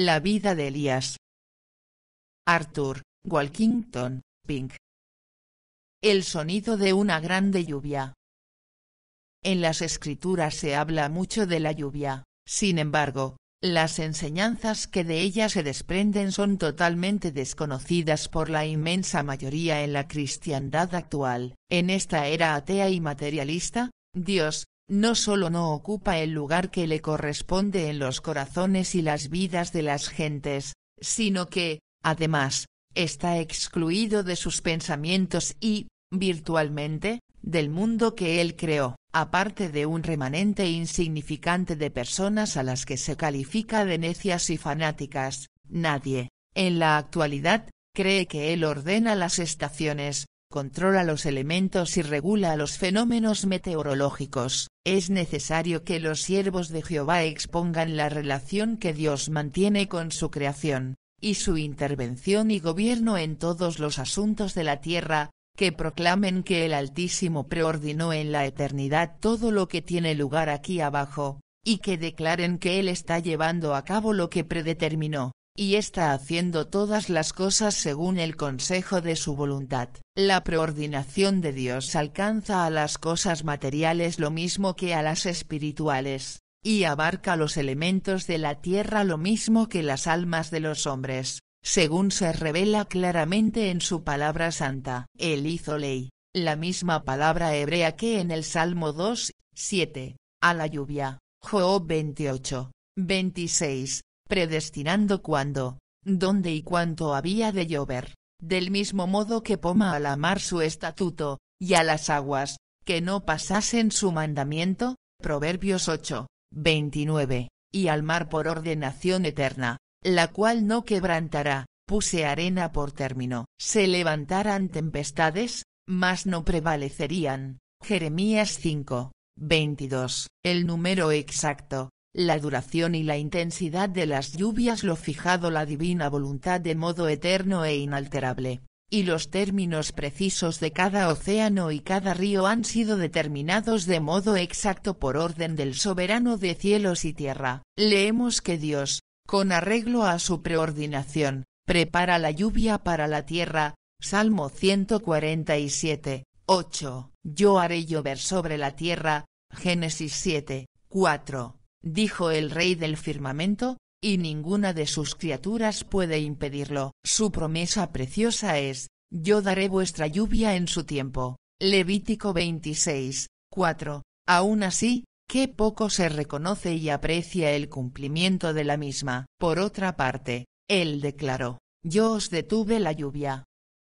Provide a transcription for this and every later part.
La vida de Elías. Arthur, Walkington, Pink. El sonido de una grande lluvia. En las escrituras se habla mucho de la lluvia, sin embargo, las enseñanzas que de ella se desprenden son totalmente desconocidas por la inmensa mayoría en la cristiandad actual. En esta era atea y materialista, Dios, no solo no ocupa el lugar que le corresponde en los corazones y las vidas de las gentes, sino que, además, está excluido de sus pensamientos y, virtualmente, del mundo que él creó, aparte de un remanente insignificante de personas a las que se califica de necias y fanáticas, nadie, en la actualidad, cree que él ordena las estaciones, controla los elementos y regula los fenómenos meteorológicos, es necesario que los siervos de Jehová expongan la relación que Dios mantiene con su creación, y su intervención y gobierno en todos los asuntos de la tierra, que proclamen que el Altísimo preordinó en la eternidad todo lo que tiene lugar aquí abajo, y que declaren que Él está llevando a cabo lo que predeterminó y está haciendo todas las cosas según el consejo de su voluntad. La preordinación de Dios alcanza a las cosas materiales lo mismo que a las espirituales, y abarca los elementos de la tierra lo mismo que las almas de los hombres, según se revela claramente en su palabra santa. Él hizo ley, la misma palabra hebrea que en el Salmo 2, 7, a la lluvia, Jo 28, 26 predestinando cuándo, dónde y cuánto había de llover, del mismo modo que poma a la mar su estatuto, y a las aguas, que no pasasen su mandamiento, Proverbios 8, 29, y al mar por ordenación eterna, la cual no quebrantará, puse arena por término. Se levantarán tempestades, mas no prevalecerían. Jeremías 5, 22. El número exacto, la duración y la intensidad de las lluvias lo fijado la divina voluntad de modo eterno e inalterable, y los términos precisos de cada océano y cada río han sido determinados de modo exacto por orden del soberano de cielos y tierra. Leemos que Dios, con arreglo a su preordinación, prepara la lluvia para la tierra, Salmo 147, 8. Yo haré llover sobre la tierra, Génesis 7, 4 dijo el rey del firmamento, y ninguna de sus criaturas puede impedirlo. Su promesa preciosa es, yo daré vuestra lluvia en su tiempo. Levítico 26, 4. Aún así, qué poco se reconoce y aprecia el cumplimiento de la misma. Por otra parte, él declaró, yo os detuve la lluvia.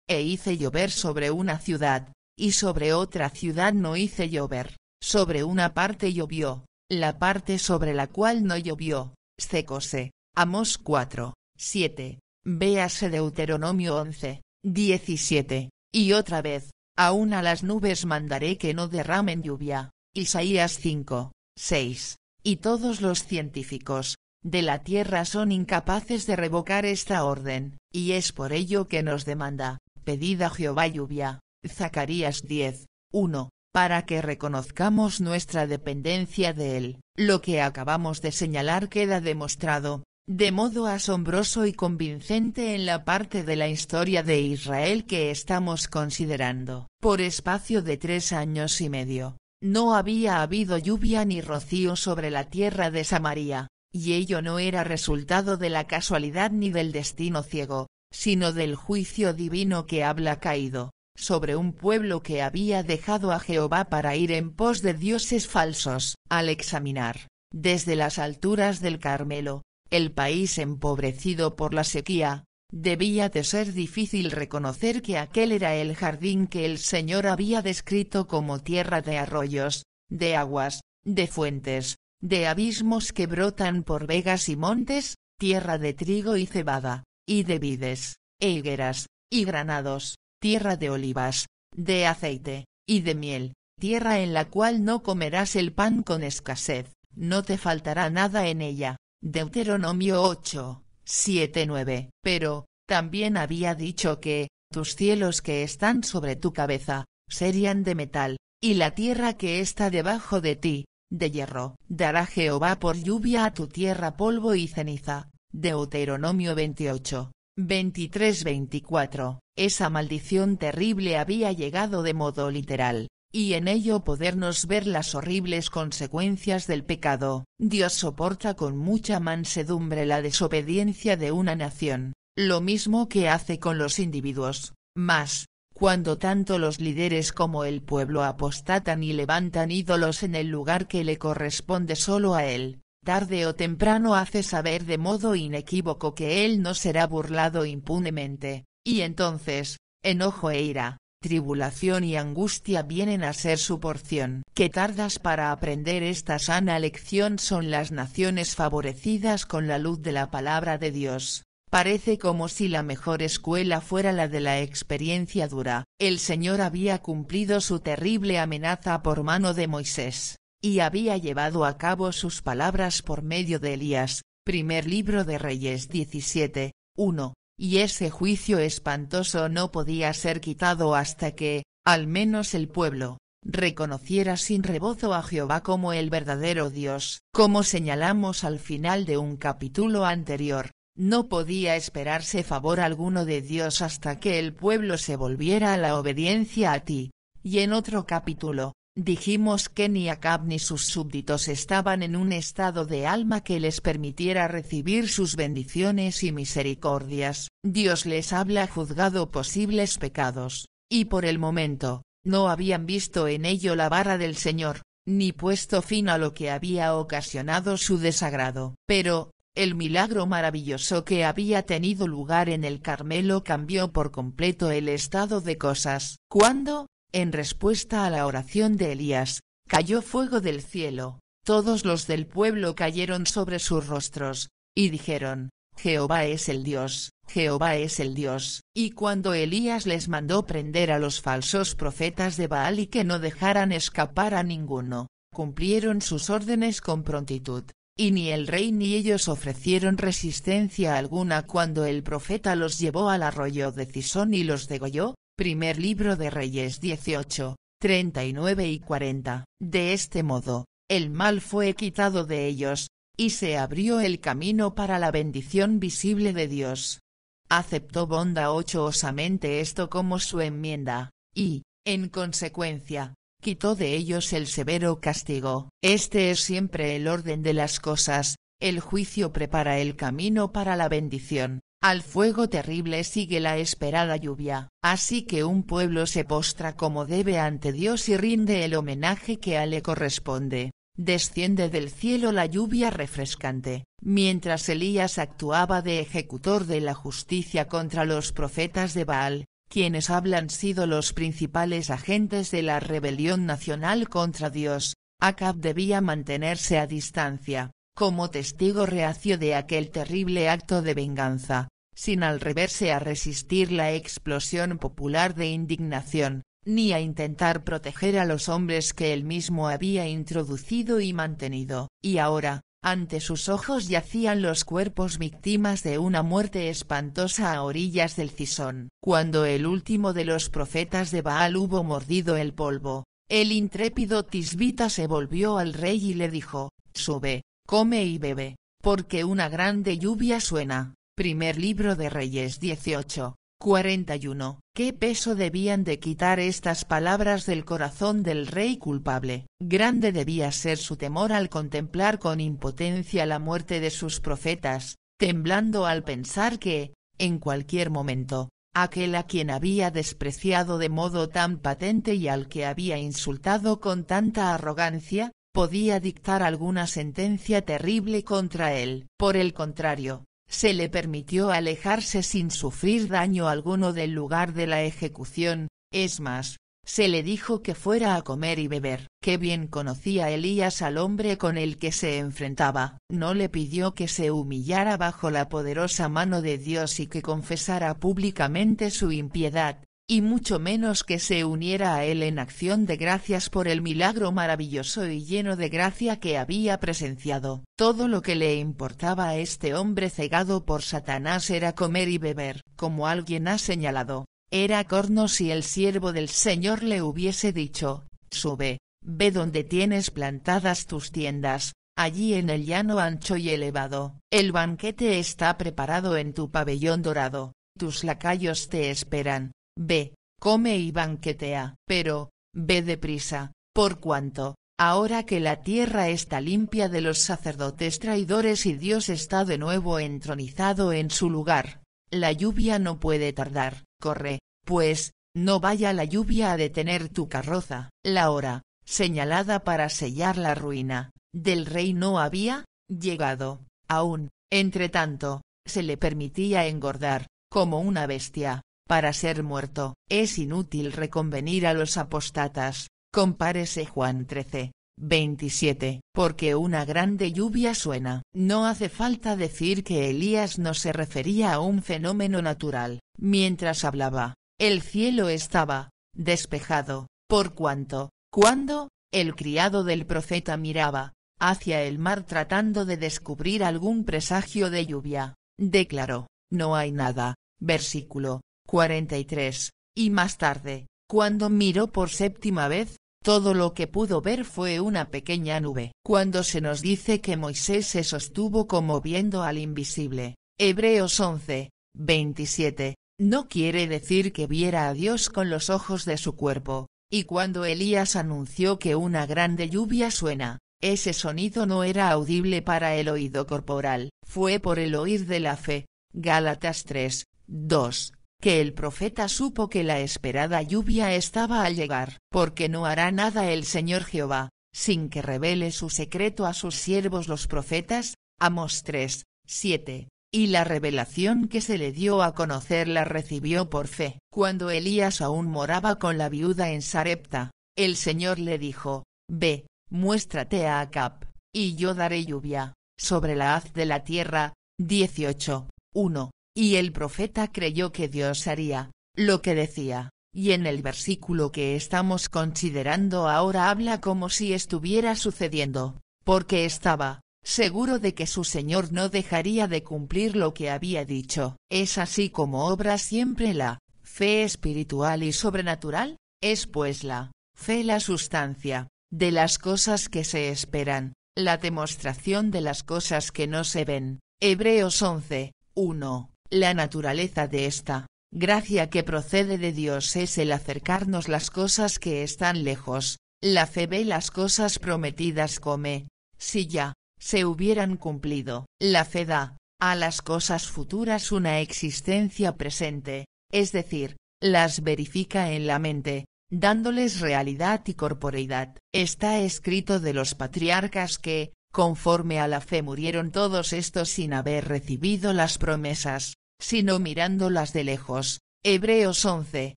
E hice llover sobre una ciudad, y sobre otra ciudad no hice llover, sobre una parte llovió, la parte sobre la cual no llovió, secose. Amos 4, 7. Véase Deuteronomio 11, 17. Y otra vez, aún a las nubes mandaré que no derramen lluvia. Isaías 5, 6. Y todos los científicos de la tierra son incapaces de revocar esta orden, y es por ello que nos demanda, pedida Jehová lluvia. Zacarías 10, 1 para que reconozcamos nuestra dependencia de él, lo que acabamos de señalar queda demostrado, de modo asombroso y convincente en la parte de la historia de Israel que estamos considerando. Por espacio de tres años y medio, no había habido lluvia ni rocío sobre la tierra de Samaria, y ello no era resultado de la casualidad ni del destino ciego, sino del juicio divino que habla caído sobre un pueblo que había dejado a Jehová para ir en pos de dioses falsos. Al examinar, desde las alturas del Carmelo, el país empobrecido por la sequía, debía de ser difícil reconocer que aquel era el jardín que el Señor había descrito como tierra de arroyos, de aguas, de fuentes, de abismos que brotan por vegas y montes, tierra de trigo y cebada, y de vides, e higueras, y granados, tierra de olivas, de aceite, y de miel, tierra en la cual no comerás el pan con escasez, no te faltará nada en ella. Deuteronomio 8, 7 9. Pero, también había dicho que, tus cielos que están sobre tu cabeza, serían de metal, y la tierra que está debajo de ti, de hierro. Dará Jehová por lluvia a tu tierra polvo y ceniza. Deuteronomio 28, 23-24. Esa maldición terrible había llegado de modo literal, y en ello podernos ver las horribles consecuencias del pecado. Dios soporta con mucha mansedumbre la desobediencia de una nación, lo mismo que hace con los individuos, mas, cuando tanto los líderes como el pueblo apostatan y levantan ídolos en el lugar que le corresponde solo a él, tarde o temprano hace saber de modo inequívoco que él no será burlado impunemente. Y entonces, enojo e ira, tribulación y angustia vienen a ser su porción. Que tardas para aprender esta sana lección son las naciones favorecidas con la luz de la palabra de Dios. Parece como si la mejor escuela fuera la de la experiencia dura. El Señor había cumplido su terrible amenaza por mano de Moisés, y había llevado a cabo sus palabras por medio de Elías, primer libro de Reyes 17, 1 y ese juicio espantoso no podía ser quitado hasta que, al menos el pueblo, reconociera sin rebozo a Jehová como el verdadero Dios. Como señalamos al final de un capítulo anterior, no podía esperarse favor alguno de Dios hasta que el pueblo se volviera a la obediencia a ti. Y en otro capítulo, Dijimos que ni Acab ni sus súbditos estaban en un estado de alma que les permitiera recibir sus bendiciones y misericordias, Dios les habla juzgado posibles pecados, y por el momento, no habían visto en ello la vara del Señor, ni puesto fin a lo que había ocasionado su desagrado. Pero, el milagro maravilloso que había tenido lugar en el Carmelo cambió por completo el estado de cosas. Cuando, en respuesta a la oración de Elías, cayó fuego del cielo, todos los del pueblo cayeron sobre sus rostros, y dijeron, Jehová es el Dios, Jehová es el Dios. Y cuando Elías les mandó prender a los falsos profetas de Baal y que no dejaran escapar a ninguno, cumplieron sus órdenes con prontitud, y ni el rey ni ellos ofrecieron resistencia alguna cuando el profeta los llevó al arroyo de Cisón y los degolló, Primer libro de Reyes 18, 39 y 40. De este modo, el mal fue quitado de ellos, y se abrió el camino para la bendición visible de Dios. Aceptó Bonda ochoosamente esto como su enmienda, y, en consecuencia, quitó de ellos el severo castigo. Este es siempre el orden de las cosas, el juicio prepara el camino para la bendición, al fuego terrible sigue la esperada lluvia, así que un pueblo se postra como debe ante Dios y rinde el homenaje que a le corresponde. Desciende del cielo la lluvia refrescante, mientras Elías actuaba de ejecutor de la justicia contra los profetas de Baal, quienes hablan sido los principales agentes de la rebelión nacional contra Dios, Acab debía mantenerse a distancia, como testigo reacio de aquel terrible acto de venganza, sin alreverse a resistir la explosión popular de indignación, ni a intentar proteger a los hombres que él mismo había introducido y mantenido, y ahora, ante sus ojos yacían los cuerpos víctimas de una muerte espantosa a orillas del Cisón. Cuando el último de los profetas de Baal hubo mordido el polvo, el intrépido Tisbita se volvió al rey y le dijo, Sube, Come y bebe, porque una grande lluvia suena. Primer libro de Reyes 18, 41. ¿Qué peso debían de quitar estas palabras del corazón del rey culpable? Grande debía ser su temor al contemplar con impotencia la muerte de sus profetas, temblando al pensar que, en cualquier momento, aquel a quien había despreciado de modo tan patente y al que había insultado con tanta arrogancia, podía dictar alguna sentencia terrible contra él. Por el contrario, se le permitió alejarse sin sufrir daño alguno del lugar de la ejecución, es más, se le dijo que fuera a comer y beber. Qué bien conocía Elías al hombre con el que se enfrentaba. No le pidió que se humillara bajo la poderosa mano de Dios y que confesara públicamente su impiedad, y mucho menos que se uniera a él en acción de gracias por el milagro maravilloso y lleno de gracia que había presenciado. Todo lo que le importaba a este hombre cegado por Satanás era comer y beber, como alguien ha señalado. Era corno si el siervo del Señor le hubiese dicho, sube, ve donde tienes plantadas tus tiendas, allí en el llano ancho y elevado, el banquete está preparado en tu pabellón dorado, tus lacayos te esperan, Ve, come y banquetea, pero, ve deprisa, por cuanto, ahora que la tierra está limpia de los sacerdotes traidores y Dios está de nuevo entronizado en su lugar, la lluvia no puede tardar, corre, pues, no vaya la lluvia a detener tu carroza. La hora, señalada para sellar la ruina, del rey no había, llegado, aún, entre tanto, se le permitía engordar, como una bestia, para ser muerto, es inútil reconvenir a los apostatas, compárese Juan 13. 27. Porque una grande lluvia suena. No hace falta decir que Elías no se refería a un fenómeno natural. Mientras hablaba, el cielo estaba despejado, por cuanto, cuando, el criado del profeta miraba, hacia el mar tratando de descubrir algún presagio de lluvia, declaró, no hay nada, versículo, 43, y más tarde, cuando miró por séptima vez, todo lo que pudo ver fue una pequeña nube. Cuando se nos dice que Moisés se sostuvo como viendo al invisible, Hebreos 11, 27, no quiere decir que viera a Dios con los ojos de su cuerpo, y cuando Elías anunció que una grande lluvia suena, ese sonido no era audible para el oído corporal, fue por el oír de la fe. Gálatas 3, 2 que el profeta supo que la esperada lluvia estaba a llegar, porque no hará nada el Señor Jehová, sin que revele su secreto a sus siervos los profetas, Amos 3, 7, y la revelación que se le dio a conocer la recibió por fe. Cuando Elías aún moraba con la viuda en Sarepta, el Señor le dijo, Ve, muéstrate a Acab, y yo daré lluvia, sobre la haz de la tierra, 18, 1. Y el profeta creyó que Dios haría, lo que decía, y en el versículo que estamos considerando ahora habla como si estuviera sucediendo, porque estaba, seguro de que su Señor no dejaría de cumplir lo que había dicho. Es así como obra siempre la fe espiritual y sobrenatural, es pues la fe la sustancia, de las cosas que se esperan, la demostración de las cosas que no se ven. Hebreos 11, 1. La naturaleza de esta gracia que procede de Dios es el acercarnos las cosas que están lejos, la fe ve las cosas prometidas come, si ya, se hubieran cumplido, la fe da, a las cosas futuras una existencia presente, es decir, las verifica en la mente, dándoles realidad y corporeidad. Está escrito de los patriarcas que, conforme a la fe murieron todos estos sin haber recibido las promesas, sino mirándolas de lejos. Hebreos 11,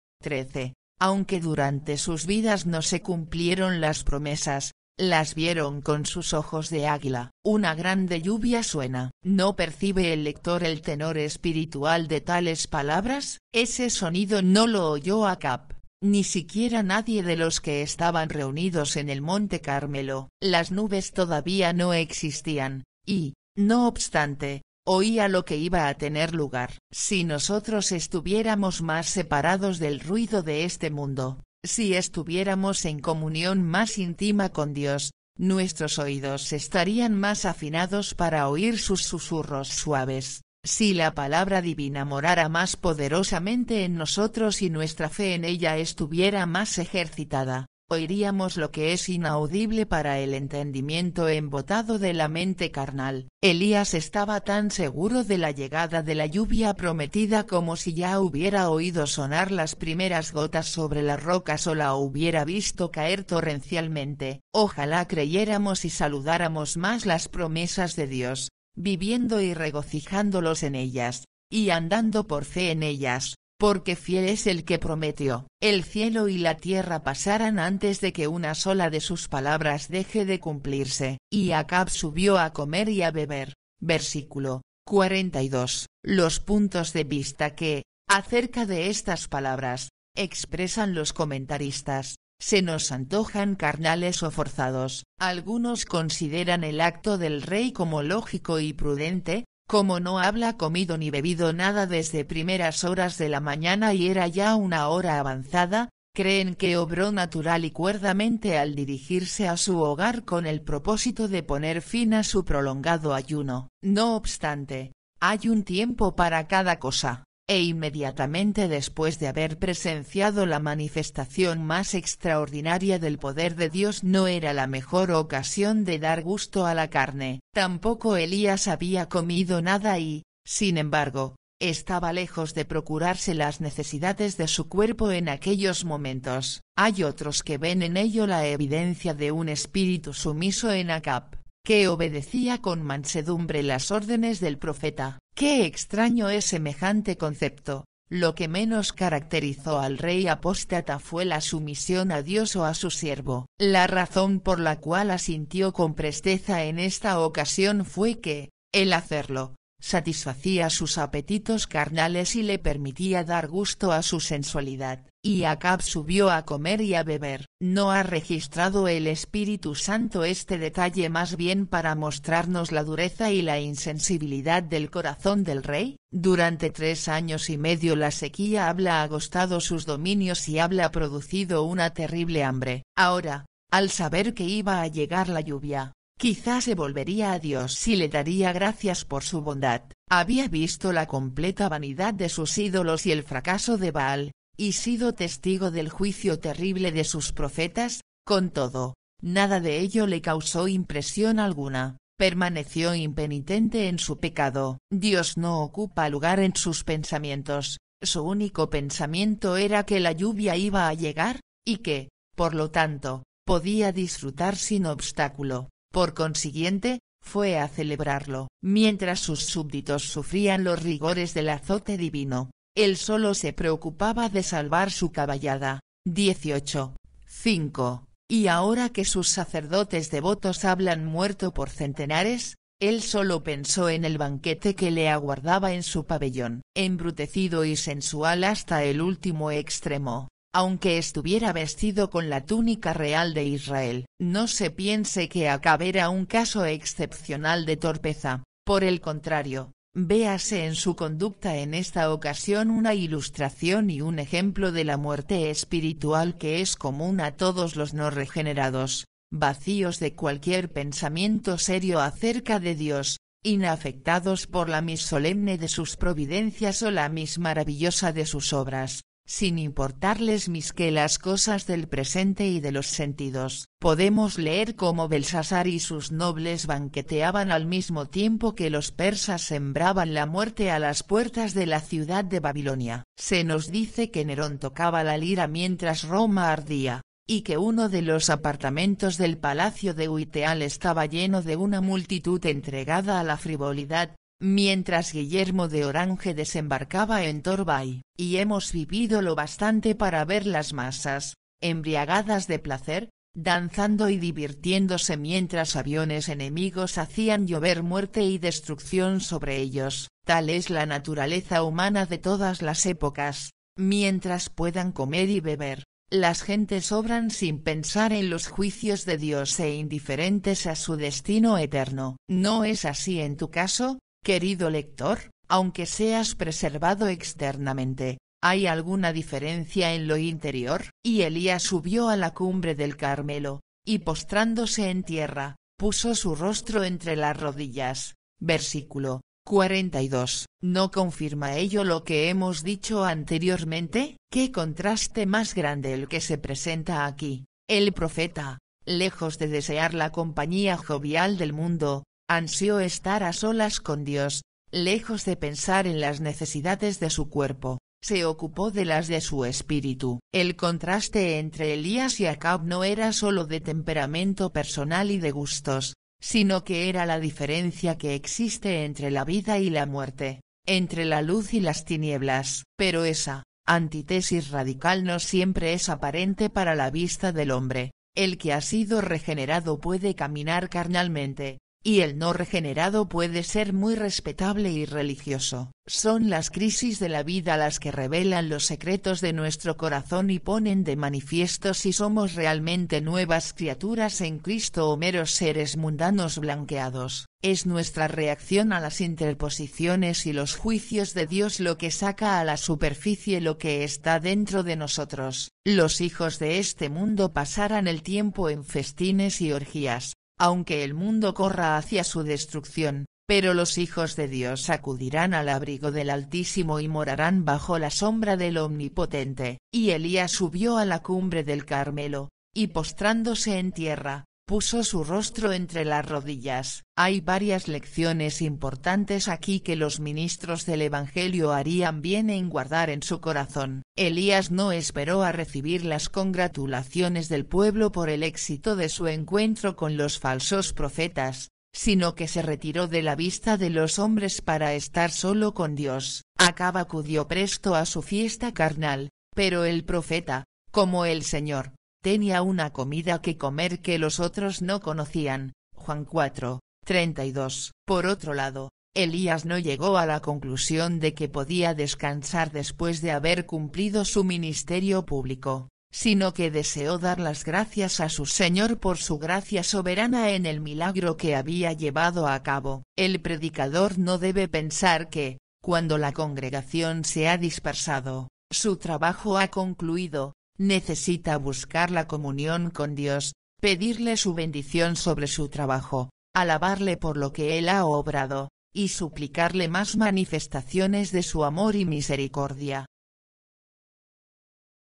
13. Aunque durante sus vidas no se cumplieron las promesas, las vieron con sus ojos de águila. Una grande lluvia suena. ¿No percibe el lector el tenor espiritual de tales palabras? Ese sonido no lo oyó Acap, ni siquiera nadie de los que estaban reunidos en el monte Carmelo. Las nubes todavía no existían, y, no obstante, oía lo que iba a tener lugar. Si nosotros estuviéramos más separados del ruido de este mundo, si estuviéramos en comunión más íntima con Dios, nuestros oídos estarían más afinados para oír sus susurros suaves, si la palabra divina morara más poderosamente en nosotros y nuestra fe en ella estuviera más ejercitada oiríamos lo que es inaudible para el entendimiento embotado de la mente carnal. Elías estaba tan seguro de la llegada de la lluvia prometida como si ya hubiera oído sonar las primeras gotas sobre las rocas o la hubiera visto caer torrencialmente. Ojalá creyéramos y saludáramos más las promesas de Dios, viviendo y regocijándolos en ellas, y andando por fe en ellas porque fiel es el que prometió. El cielo y la tierra pasarán antes de que una sola de sus palabras deje de cumplirse. Y Acab subió a comer y a beber. Versículo 42. Los puntos de vista que, acerca de estas palabras, expresan los comentaristas, se nos antojan carnales o forzados. Algunos consideran el acto del rey como lógico y prudente, como no habla comido ni bebido nada desde primeras horas de la mañana y era ya una hora avanzada, creen que obró natural y cuerdamente al dirigirse a su hogar con el propósito de poner fin a su prolongado ayuno. No obstante, hay un tiempo para cada cosa e inmediatamente después de haber presenciado la manifestación más extraordinaria del poder de Dios no era la mejor ocasión de dar gusto a la carne. Tampoco Elías había comido nada y, sin embargo, estaba lejos de procurarse las necesidades de su cuerpo en aquellos momentos. Hay otros que ven en ello la evidencia de un espíritu sumiso en Acap, que obedecía con mansedumbre las órdenes del profeta. Qué extraño es semejante concepto, lo que menos caracterizó al rey apóstata fue la sumisión a Dios o a su siervo. La razón por la cual asintió con presteza en esta ocasión fue que, el hacerlo, satisfacía sus apetitos carnales y le permitía dar gusto a su sensualidad y Acab subió a comer y a beber. No ha registrado el Espíritu Santo este detalle más bien para mostrarnos la dureza y la insensibilidad del corazón del rey. Durante tres años y medio la sequía habla agostado sus dominios y habla producido una terrible hambre. Ahora, al saber que iba a llegar la lluvia, Quizás se volvería a Dios y le daría gracias por su bondad. Había visto la completa vanidad de sus ídolos y el fracaso de Baal, y sido testigo del juicio terrible de sus profetas, con todo, nada de ello le causó impresión alguna, permaneció impenitente en su pecado. Dios no ocupa lugar en sus pensamientos, su único pensamiento era que la lluvia iba a llegar, y que, por lo tanto, podía disfrutar sin obstáculo. Por consiguiente, fue a celebrarlo, mientras sus súbditos sufrían los rigores del azote divino, él solo se preocupaba de salvar su caballada. 18. 5. Y ahora que sus sacerdotes devotos hablan muerto por centenares, él solo pensó en el banquete que le aguardaba en su pabellón, embrutecido y sensual hasta el último extremo. Aunque estuviera vestido con la túnica real de Israel, no se piense que acabara un caso excepcional de torpeza, por el contrario, Véase en su conducta en esta ocasión una ilustración y un ejemplo de la muerte espiritual que es común a todos los no regenerados, vacíos de cualquier pensamiento serio acerca de Dios, inafectados por la mis solemne de sus providencias o la mis maravillosa de sus obras, sin importarles mis que las cosas del presente y de los sentidos. Podemos leer cómo Belsasar y sus nobles banqueteaban al mismo tiempo que los persas sembraban la muerte a las puertas de la ciudad de Babilonia. Se nos dice que Nerón tocaba la lira mientras Roma ardía, y que uno de los apartamentos del palacio de uiteal estaba lleno de una multitud entregada a la frivolidad, mientras Guillermo de Orange desembarcaba en Torbay, y hemos vivido lo bastante para ver las masas, embriagadas de placer, danzando y divirtiéndose mientras aviones enemigos hacían llover muerte y destrucción sobre ellos, tal es la naturaleza humana de todas las épocas, mientras puedan comer y beber, las gentes obran sin pensar en los juicios de Dios e indiferentes a su destino eterno. ¿No es así en tu caso, Querido lector, aunque seas preservado externamente, ¿hay alguna diferencia en lo interior? Y Elías subió a la cumbre del Carmelo, y postrándose en tierra, puso su rostro entre las rodillas. Versículo 42. ¿No confirma ello lo que hemos dicho anteriormente? ¿Qué contraste más grande el que se presenta aquí? El profeta, lejos de desear la compañía jovial del mundo, Ansió estar a solas con Dios, lejos de pensar en las necesidades de su cuerpo, se ocupó de las de su espíritu. El contraste entre Elías y Acab no era solo de temperamento personal y de gustos, sino que era la diferencia que existe entre la vida y la muerte, entre la luz y las tinieblas. Pero esa, antítesis radical no siempre es aparente para la vista del hombre. El que ha sido regenerado puede caminar carnalmente, y el no regenerado puede ser muy respetable y religioso. Son las crisis de la vida las que revelan los secretos de nuestro corazón y ponen de manifiesto si somos realmente nuevas criaturas en Cristo o meros seres mundanos blanqueados. Es nuestra reacción a las interposiciones y los juicios de Dios lo que saca a la superficie lo que está dentro de nosotros. Los hijos de este mundo pasarán el tiempo en festines y orgías, aunque el mundo corra hacia su destrucción, pero los hijos de Dios acudirán al abrigo del Altísimo y morarán bajo la sombra del Omnipotente. Y Elías subió a la cumbre del Carmelo, y postrándose en tierra, puso su rostro entre las rodillas. Hay varias lecciones importantes aquí que los ministros del Evangelio harían bien en guardar en su corazón. Elías no esperó a recibir las congratulaciones del pueblo por el éxito de su encuentro con los falsos profetas, sino que se retiró de la vista de los hombres para estar solo con Dios. Acaba acudió presto a su fiesta carnal, pero el profeta, como el Señor, tenía una comida que comer que los otros no conocían, Juan 4, 32. Por otro lado, Elías no llegó a la conclusión de que podía descansar después de haber cumplido su ministerio público, sino que deseó dar las gracias a su Señor por su gracia soberana en el milagro que había llevado a cabo. El predicador no debe pensar que, cuando la congregación se ha dispersado, su trabajo ha concluido, Necesita buscar la comunión con Dios, pedirle su bendición sobre su trabajo, alabarle por lo que Él ha obrado, y suplicarle más manifestaciones de su amor y misericordia.